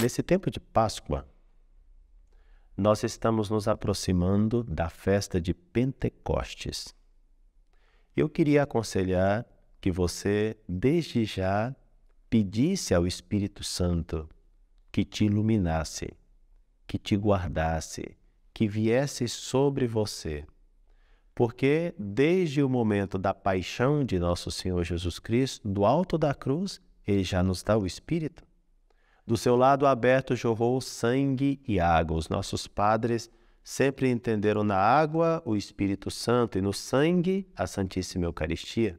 Nesse tempo de Páscoa, nós estamos nos aproximando da festa de Pentecostes. Eu queria aconselhar que você, desde já, pedisse ao Espírito Santo que te iluminasse, que te guardasse, que viesse sobre você. Porque desde o momento da paixão de nosso Senhor Jesus Cristo, do alto da cruz, ele já nos dá o Espírito. Do seu lado aberto jorrou sangue e água. Os nossos padres sempre entenderam na água o Espírito Santo e no sangue a Santíssima Eucaristia.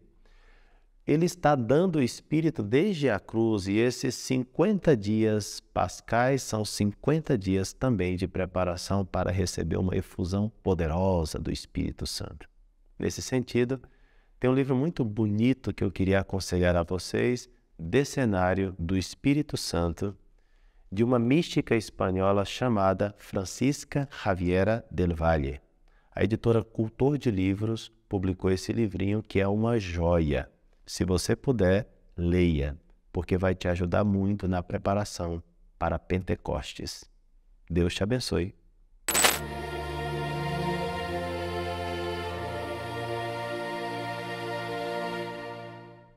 Ele está dando o Espírito desde a cruz e esses 50 dias pascais são 50 dias também de preparação para receber uma efusão poderosa do Espírito Santo. Nesse sentido, tem um livro muito bonito que eu queria aconselhar a vocês, decenário do Espírito Santo de uma mística espanhola chamada Francisca Javiera del Valle. A editora Cultor de Livros publicou esse livrinho que é uma joia. Se você puder, leia, porque vai te ajudar muito na preparação para Pentecostes. Deus te abençoe.